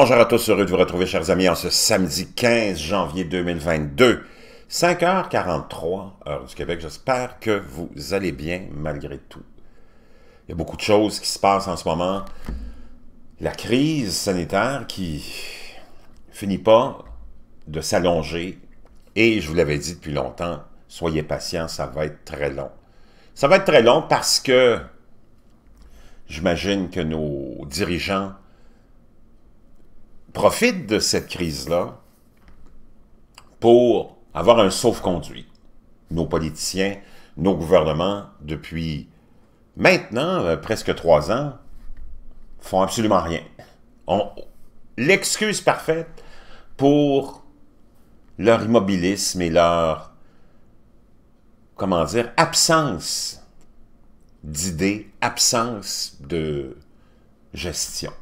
bonjour à tous, heureux de vous retrouver, chers amis, en ce samedi 15 janvier 2022, 5h43, heure du Québec. J'espère que vous allez bien malgré tout. Il y a beaucoup de choses qui se passent en ce moment. La crise sanitaire qui finit pas de s'allonger. Et je vous l'avais dit depuis longtemps, soyez patients, ça va être très long. Ça va être très long parce que j'imagine que nos dirigeants profitent de cette crise-là pour avoir un sauf-conduit. Nos politiciens, nos gouvernements, depuis maintenant euh, presque trois ans, font absolument rien. L'excuse parfaite pour leur immobilisme et leur, comment dire, absence d'idées, absence de gestion.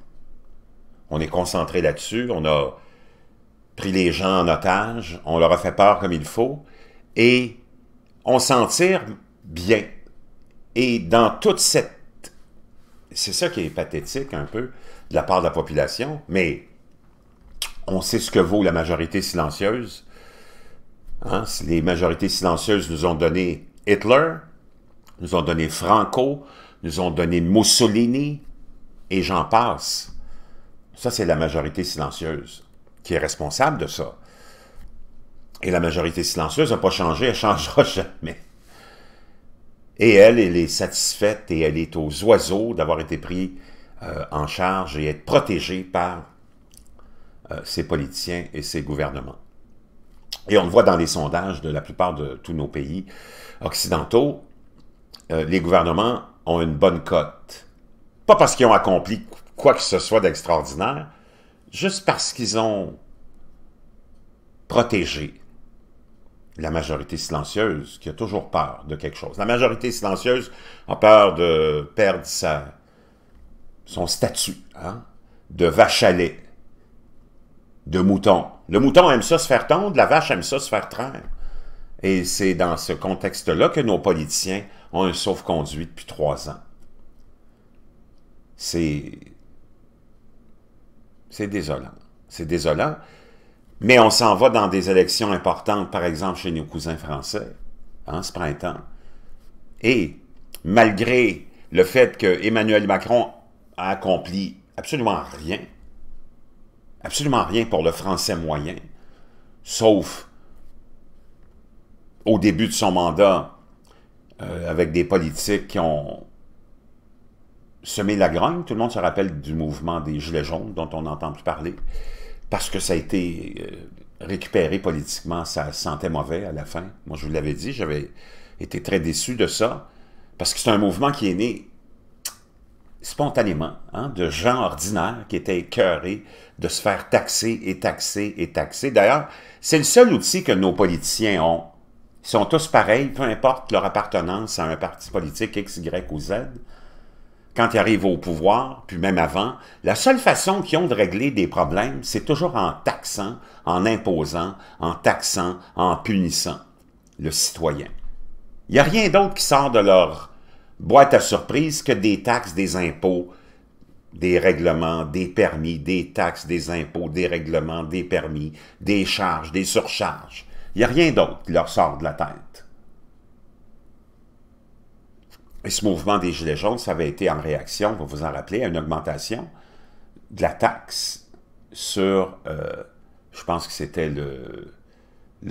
On est concentré là-dessus. On a pris les gens en otage. On leur a fait peur comme il faut. Et on s'en tire bien. Et dans toute cette... C'est ça qui est pathétique un peu de la part de la population, mais on sait ce que vaut la majorité silencieuse. Hein? Les majorités silencieuses nous ont donné Hitler, nous ont donné Franco, nous ont donné Mussolini, et j'en passe. Ça, c'est la majorité silencieuse qui est responsable de ça. Et la majorité silencieuse n'a pas changé, elle ne changera jamais. Et elle, elle est satisfaite et elle est aux oiseaux d'avoir été pris euh, en charge et être protégée par ces euh, ses politiciens et ses gouvernements. Et on le voit dans les sondages de la plupart de tous nos pays occidentaux, euh, les gouvernements ont une bonne cote. Pas parce qu'ils ont accompli quoi que ce soit d'extraordinaire, juste parce qu'ils ont protégé la majorité silencieuse qui a toujours peur de quelque chose. La majorité silencieuse a peur de perdre son statut hein, de vache à lait, de mouton. Le mouton aime ça se faire tondre, la vache aime ça se faire traire. Et c'est dans ce contexte-là que nos politiciens ont un sauf-conduit depuis trois ans. C'est c'est désolant. C'est désolant. Mais on s'en va dans des élections importantes, par exemple chez nos cousins français, en hein, ce printemps. Et malgré le fait que Emmanuel Macron a accompli absolument rien, absolument rien pour le français moyen, sauf au début de son mandat, euh, avec des politiques qui ont semer la grogne. Tout le monde se rappelle du mouvement des Gilets jaunes dont on entend plus parler parce que ça a été euh, récupéré politiquement. Ça sentait mauvais à la fin. Moi, je vous l'avais dit, j'avais été très déçu de ça parce que c'est un mouvement qui est né spontanément, hein, de gens ordinaires qui étaient écœurés de se faire taxer et taxer et taxer. D'ailleurs, c'est le seul outil que nos politiciens ont. Ils sont tous pareils, peu importe leur appartenance à un parti politique X, Y ou Z quand ils arrivent au pouvoir, puis même avant, la seule façon qu'ils ont de régler des problèmes, c'est toujours en taxant, en imposant, en taxant, en punissant le citoyen. Il n'y a rien d'autre qui sort de leur boîte à surprise que des taxes, des impôts, des règlements, des permis, des taxes, des impôts, des règlements, des permis, des charges, des surcharges. Il n'y a rien d'autre qui leur sort de la tête. Et ce mouvement des Gilets jaunes, ça avait été en réaction, vous vous en rappelez, à une augmentation de la taxe sur, euh, je pense que c'était le,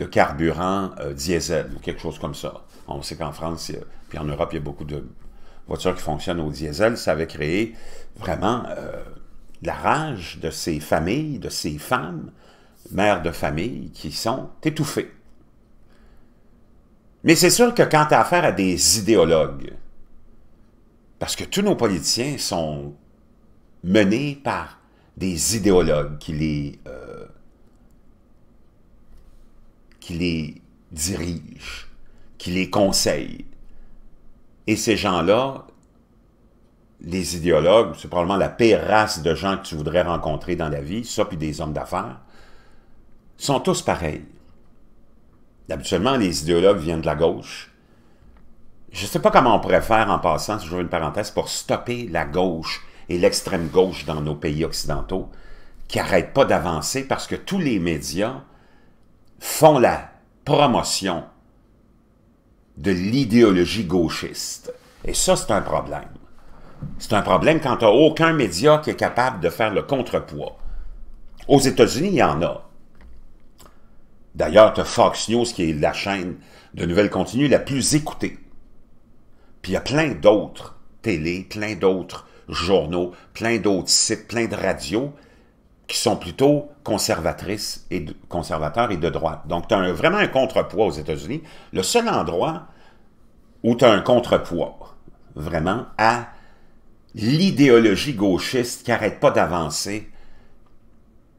carburant euh, diesel ou quelque chose comme ça. On sait qu'en France, puis en Europe, il y a beaucoup de voitures qui fonctionnent au diesel. Ça avait créé vraiment euh, la rage de ces familles, de ces femmes, mères de famille, qui sont étouffées. Mais c'est sûr que quand tu as affaire à des idéologues, parce que tous nos politiciens sont menés par des idéologues qui les, euh, qui les dirigent, qui les conseillent. Et ces gens-là, les idéologues, c'est probablement la pire race de gens que tu voudrais rencontrer dans la vie, ça puis des hommes d'affaires, sont tous pareils. Habituellement, les idéologues viennent de la gauche, je ne sais pas comment on pourrait faire en passant, si je veux une parenthèse, pour stopper la gauche et l'extrême gauche dans nos pays occidentaux qui n'arrêtent pas d'avancer parce que tous les médias font la promotion de l'idéologie gauchiste. Et ça, c'est un problème. C'est un problème quand tu aucun média qui est capable de faire le contrepoids. Aux États-Unis, il y en a. D'ailleurs, tu as Fox News qui est la chaîne de nouvelles continues la plus écoutée puis il y a plein d'autres télé, plein d'autres journaux, plein d'autres sites, plein de radios qui sont plutôt conservatrices et conservateurs et de droite. Donc, tu as vraiment un contrepoids aux États-Unis. Le seul endroit où tu as un contrepoids, vraiment, à l'idéologie gauchiste qui n'arrête pas d'avancer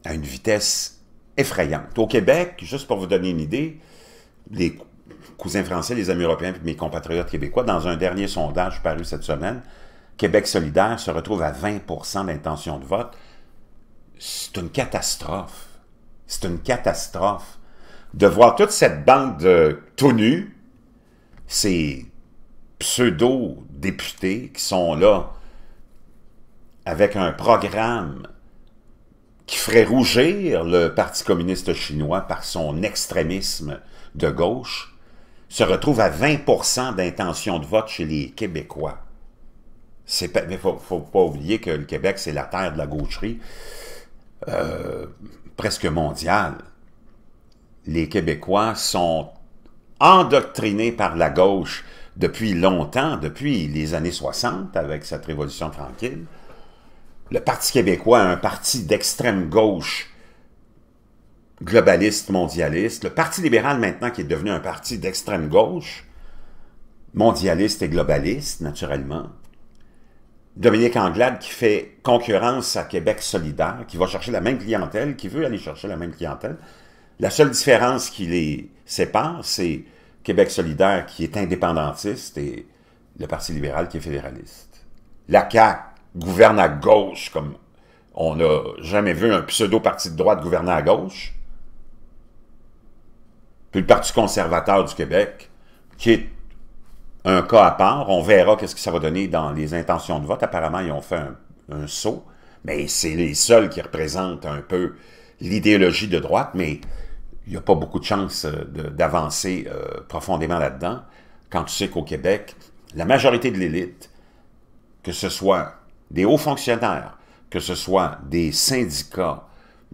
à une vitesse effrayante. Au Québec, juste pour vous donner une idée, les cousins français, les amis européens et mes compatriotes québécois, dans un dernier sondage paru cette semaine, Québec solidaire se retrouve à 20 d'intention de vote. C'est une catastrophe. C'est une catastrophe. De voir toute cette bande de tout ces pseudo-députés qui sont là avec un programme qui ferait rougir le Parti communiste chinois par son extrémisme de gauche, se retrouve à 20 d'intention de vote chez les Québécois. Il ne faut, pas oublier que le Québec, c'est la terre de la gaucherie euh, presque mondiale. Les Québécois sont endoctrinés par la gauche depuis longtemps, depuis les années 60, avec cette révolution tranquille. Le Parti québécois, est un parti d'extrême gauche globaliste, mondialiste. Le Parti libéral, maintenant, qui est devenu un parti d'extrême gauche, mondialiste et globaliste, naturellement. Dominique Anglade qui fait concurrence à Québec solidaire, qui va chercher la même clientèle, qui veut aller chercher la même clientèle. La seule différence qui les sépare, c'est Québec solidaire qui est indépendantiste et le Parti libéral qui est fédéraliste. La CAQ gouverne à gauche comme on n'a jamais vu un pseudo-parti de droite gouverner à gauche. Puis le Parti conservateur du Québec, qui est un cas à part, on verra qu'est-ce que ça va donner dans les intentions de vote. Apparemment, ils ont fait un, saut, mais c'est les seuls qui représentent un peu l'idéologie de droite, mais il n'y a pas beaucoup de chances euh, d'avancer euh, profondément là-dedans. Quand tu sais qu'au Québec, la majorité de l'élite, que ce soit des hauts fonctionnaires, que ce soit des syndicats,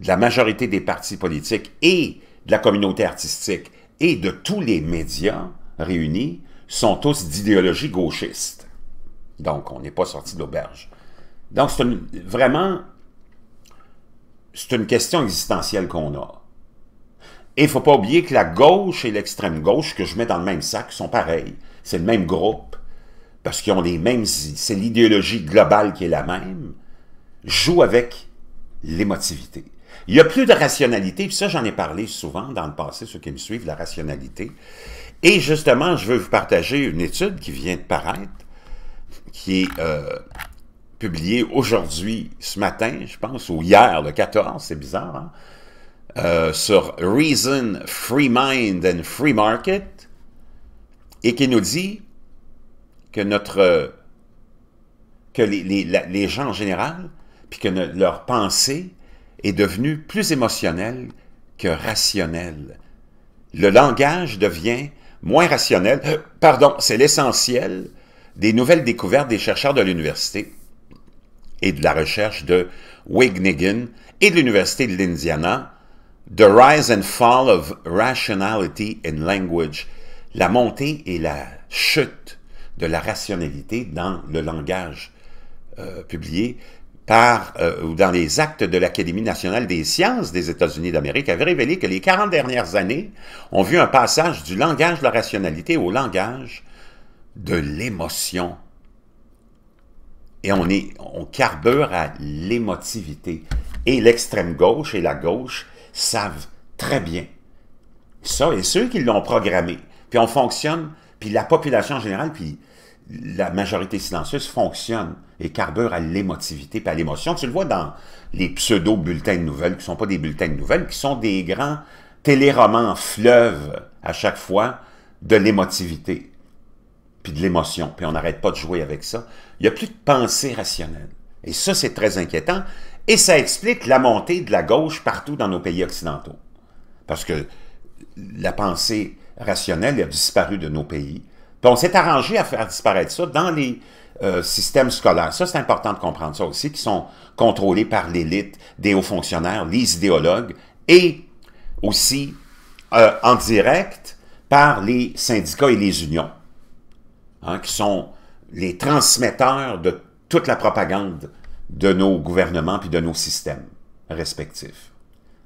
la majorité des partis politiques et de la communauté artistique et de tous les médias réunis sont tous d'idéologie gauchiste. Donc, on n'est pas sorti de l'auberge. Donc, c'est vraiment, c'est une question existentielle qu'on a. Et il ne faut pas oublier que la gauche et l'extrême gauche que je mets dans le même sac sont pareils. C'est le même groupe, parce qu'ils ont les mêmes... C'est l'idéologie globale qui est la même, joue avec l'émotivité. Il n'y a plus de rationalité, puis ça, j'en ai parlé souvent dans le passé, ceux qui me suivent, la rationalité. Et justement, je veux vous partager une étude qui vient de paraître, qui est euh, publiée aujourd'hui, ce matin, je pense, ou hier, le 14, c'est bizarre, hein, euh, sur Reason, Free Mind and Free Market, et qui nous dit que notre que les, gens en général, puis que leur pensée est devenu plus émotionnel que rationnel. Le langage devient moins rationnel. Euh, pardon, c'est l'essentiel des nouvelles découvertes des chercheurs de l'université et de la recherche de Wignigan et de l'université de l'Indiana, The Rise and Fall of Rationality in Language, la montée et la chute de la rationalité dans le langage, euh, publié par, euh, ou dans les actes de l'Académie nationale des sciences des États-Unis d'Amérique avait révélé que les 40 dernières années ont vu un passage du langage de la rationalité au langage de l'émotion. Et on, est, on carbure à l'émotivité. Et l'extrême gauche et la gauche savent très bien ça et ceux qui l'ont programmé. Puis on fonctionne, puis la population en général, puis la majorité silencieuse fonctionne et carbure à l'émotivité et à l'émotion. Tu le vois dans les pseudo-bulletins de nouvelles, qui ne sont pas des bulletins de nouvelles, qui sont des grands téléromans fleuves à chaque fois de l'émotivité, puis de l'émotion, puis on n'arrête pas de jouer avec ça. Il n'y a plus de pensée rationnelle. Et ça, c'est très inquiétant, et ça explique la montée de la gauche partout dans nos pays occidentaux. Parce que la pensée rationnelle a disparu de nos pays on s'est arrangé à faire disparaître ça dans les euh, systèmes scolaires. Ça, c'est important de comprendre ça aussi, qui sont contrôlés par l'élite, des hauts fonctionnaires, les idéologues, et aussi euh, en direct par les syndicats et les unions, hein, qui sont les transmetteurs de toute la propagande de nos gouvernements puis de nos systèmes respectifs.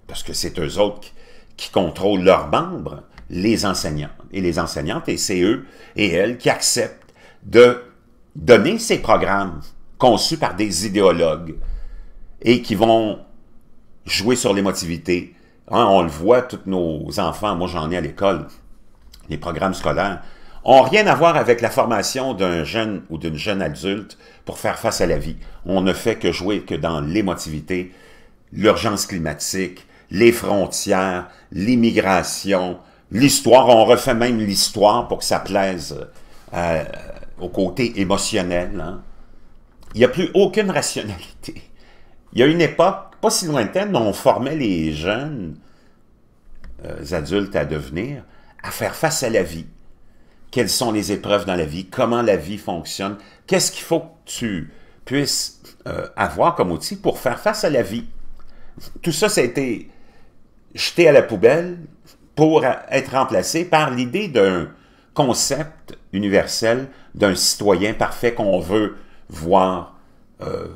Parce que c'est eux autres qui contrôlent leurs membres, les enseignants et les enseignantes, et c'est eux et elles qui acceptent de donner ces programmes conçus par des idéologues et qui vont jouer sur l'émotivité. Hein, on le voit, tous nos enfants, moi j'en ai à l'école, les programmes scolaires, ont rien à voir avec la formation d'un jeune ou d'une jeune adulte pour faire face à la vie. On ne fait que jouer que dans l'émotivité, l'urgence climatique, les frontières, l'immigration, l'histoire, on refait même l'histoire pour que ça plaise euh, au côté émotionnel. Hein. Il n'y a plus aucune rationalité. Il y a une époque, pas si lointaine, où on formait les jeunes euh, adultes à devenir, à faire face à la vie. Quelles sont les épreuves dans la vie? Comment la vie fonctionne? Qu'est-ce qu'il faut que tu puisses euh, avoir comme outil pour faire face à la vie? Tout ça, ça a été jeté à la poubelle pour être remplacé par l'idée d'un concept universel d'un citoyen parfait qu'on veut voir euh,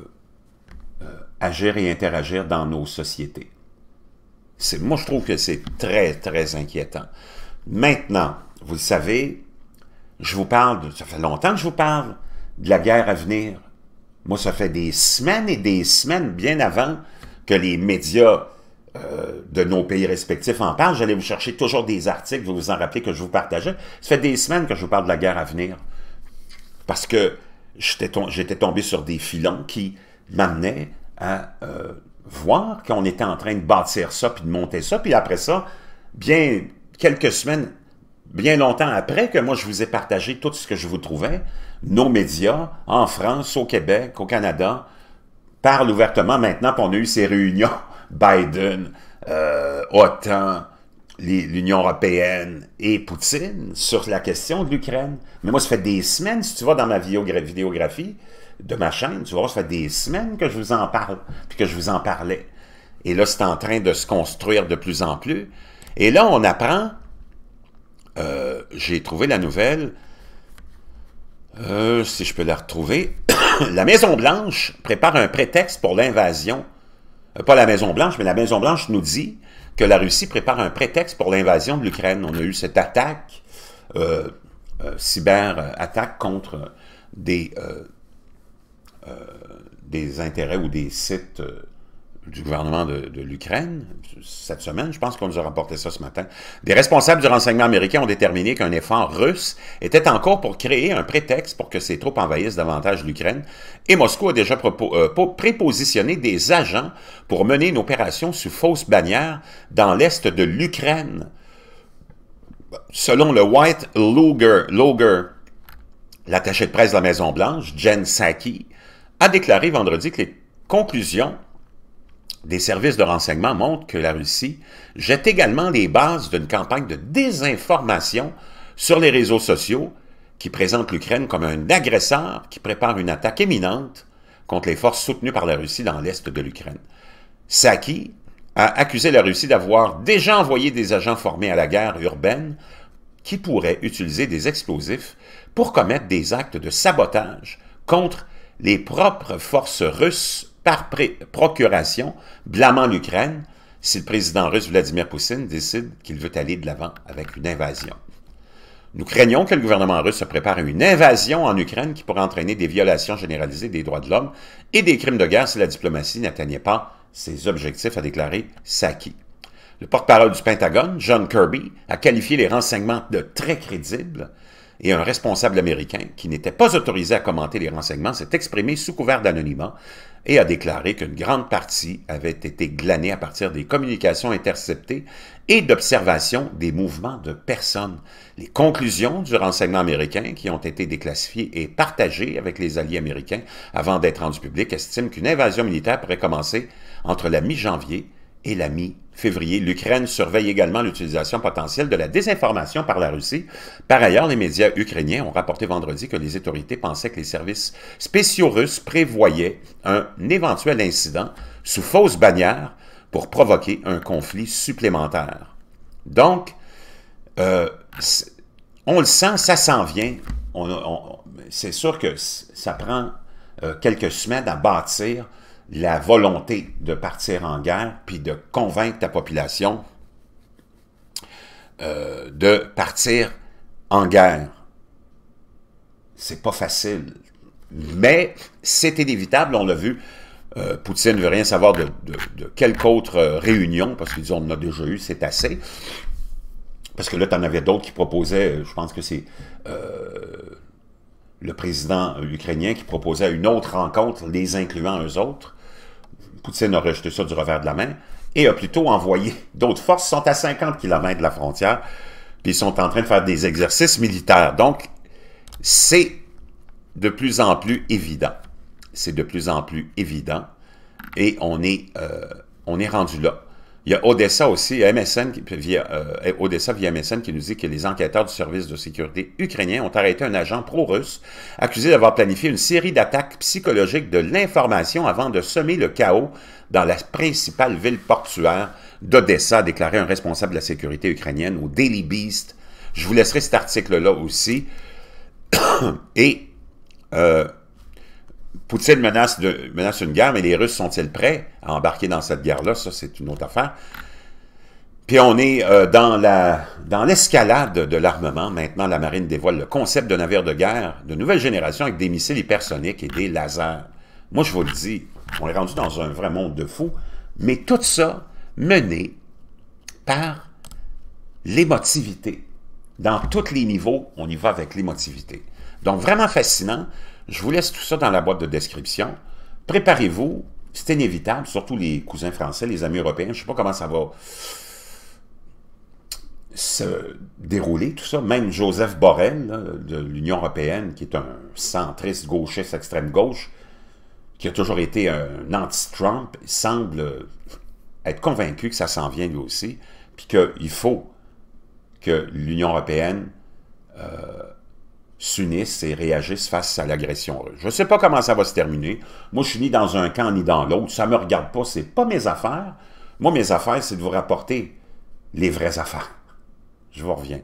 euh, agir et interagir dans nos sociétés. Moi, je trouve que c'est très, très inquiétant. Maintenant, vous le savez, je vous parle, ça fait longtemps que je vous parle de la guerre à venir. Moi, ça fait des semaines et des semaines, bien avant que les médias euh, de nos pays respectifs en parlent. J'allais vous chercher toujours des articles, vous vous en rappelez que je vous partageais. Ça fait des semaines que je vous parle de la guerre à venir. Parce que j'étais tombé sur des filons qui m'amenaient à euh, voir qu'on était en train de bâtir ça, puis de monter ça. Puis après ça, bien quelques semaines, bien longtemps après que moi je vous ai partagé tout ce que je vous trouvais, nos médias, en France, au Québec, au Canada, parlent ouvertement maintenant qu'on a eu ces réunions Biden, euh, OTAN, l'Union européenne et Poutine sur la question de l'Ukraine. Mais moi, ça fait des semaines, si tu vas dans ma vidéographie de ma chaîne, tu vois, ça fait des semaines que je vous en parle, puis que je vous en parlais. Et là, c'est en train de se construire de plus en plus. Et là, on apprend, euh, j'ai trouvé la nouvelle, euh, si je peux la retrouver, la Maison-Blanche prépare un prétexte pour l'invasion euh, pas la Maison-Blanche, mais la Maison-Blanche nous dit que la Russie prépare un prétexte pour l'invasion de l'Ukraine. On a eu cette attaque, euh, euh cyber-attaque contre des, euh, des intérêts ou des sites du gouvernement de, l'Ukraine cette semaine, je pense qu'on nous a rapporté ça ce matin, des responsables du renseignement américain ont déterminé qu'un effort russe était en cours pour créer un prétexte pour que ces troupes envahissent davantage l'Ukraine, et Moscou a déjà euh, prépositionné des agents pour mener une opération sous fausse bannière dans l'est de l'Ukraine. Selon le White Logger, l'attaché de presse de la Maison-Blanche, Jen saki a déclaré vendredi que les conclusions des services de renseignement montrent que la Russie jette également les bases d'une campagne de désinformation sur les réseaux sociaux qui présente l'Ukraine comme un agresseur qui prépare une attaque imminente contre les forces soutenues par la Russie dans l'est de l'Ukraine. Saki a accusé la Russie d'avoir déjà envoyé des agents formés à la guerre urbaine qui pourraient utiliser des explosifs pour commettre des actes de sabotage contre les propres forces russes par procuration, blâmant l'Ukraine si le président russe Vladimir Poutine décide qu'il veut aller de l'avant avec une invasion. Nous craignons que le gouvernement russe se prépare à une invasion en Ukraine qui pourrait entraîner des violations généralisées des droits de l'homme et des crimes de guerre si la diplomatie n'atteignait pas ses objectifs, a déclaré Saki. Le porte-parole du Pentagone, John Kirby, a qualifié les renseignements de très crédibles et un responsable américain qui n'était pas autorisé à commenter les renseignements s'est exprimé sous couvert d'anonymat, et a déclaré qu'une grande partie avait été glanée à partir des communications interceptées et d'observation des mouvements de personnes. Les conclusions du renseignement américain, qui ont été déclassifiées et partagées avec les alliés américains avant d'être rendues publiques, estiment qu'une invasion militaire pourrait commencer entre la mi-janvier et la mi-février. L'Ukraine surveille également l'utilisation potentielle de la désinformation par la Russie. Par ailleurs, les médias ukrainiens ont rapporté vendredi que les autorités pensaient que les services spéciaux russes prévoyaient un éventuel incident sous fausse bannière pour provoquer un conflit supplémentaire. Donc, euh, on le sent, ça s'en vient. c'est sûr que ça prend euh, quelques semaines à bâtir la volonté de partir en guerre, puis de convaincre ta population euh, de partir en guerre. C'est pas facile, mais c'est inévitable, on l'a vu. Euh, Poutine ne veut rien savoir de, quelques autres quelque autre euh, réunion, parce qu'ils ont en a déjà eu, c'est assez. Parce que là, tu en avais d'autres qui proposaient, je pense que c'est le président ukrainien qui proposait une autre rencontre, les incluant eux autres. Poutine a rejeté ça du revers de la main et a plutôt envoyé d'autres forces, sont à 50 km de la frontière, puis ils sont en train de faire des exercices militaires. Donc, c'est de plus en plus évident. C'est de plus en plus évident et on est, euh, on est rendu là. Il y a Odessa aussi, MSN, via, euh, Odessa via MSN qui nous dit que les enquêteurs du service de sécurité ukrainien ont arrêté un agent pro-russe accusé d'avoir planifié une série d'attaques psychologiques de l'information avant de semer le chaos dans la principale ville portuaire d'Odessa, a déclaré un responsable de la sécurité ukrainienne au Daily Beast. Je vous laisserai cet article-là aussi. Et euh, Poutine menace, de, menace une guerre, mais les Russes sont-ils prêts à embarquer dans cette guerre-là? Ça, c'est une autre affaire. Puis on est euh, dans dans l'escalade de l'armement. Maintenant, la marine dévoile le concept de navire de guerre de nouvelle génération avec des missiles hypersoniques et des lasers. Moi, je vous le dis, on est rendu dans un vrai monde de fous, mais tout ça mené par l'émotivité. Dans tous les niveaux, on y va avec l'émotivité. Donc, vraiment fascinant. Je vous laisse tout ça dans la boîte de description. Préparez-vous, c'est inévitable, surtout les cousins français, les amis européens. Je ne sais pas comment ça va se dérouler, tout ça. Même Joseph Borrell, de l'Union européenne, qui est un centriste gauchiste extrême-gauche, qui a toujours été un anti-Trump, semble être convaincu que ça s'en vient lui aussi, puis qu'il faut que l'Union européenne euh, s'unissent et réagissent face à l'agression Je ne sais pas comment ça va se terminer. Moi, je suis ni dans un camp ni dans l'autre. Ça ne me regarde pas. Ce n'est pas mes affaires. Moi, mes affaires, c'est de vous rapporter les vraies affaires. Je vous reviens.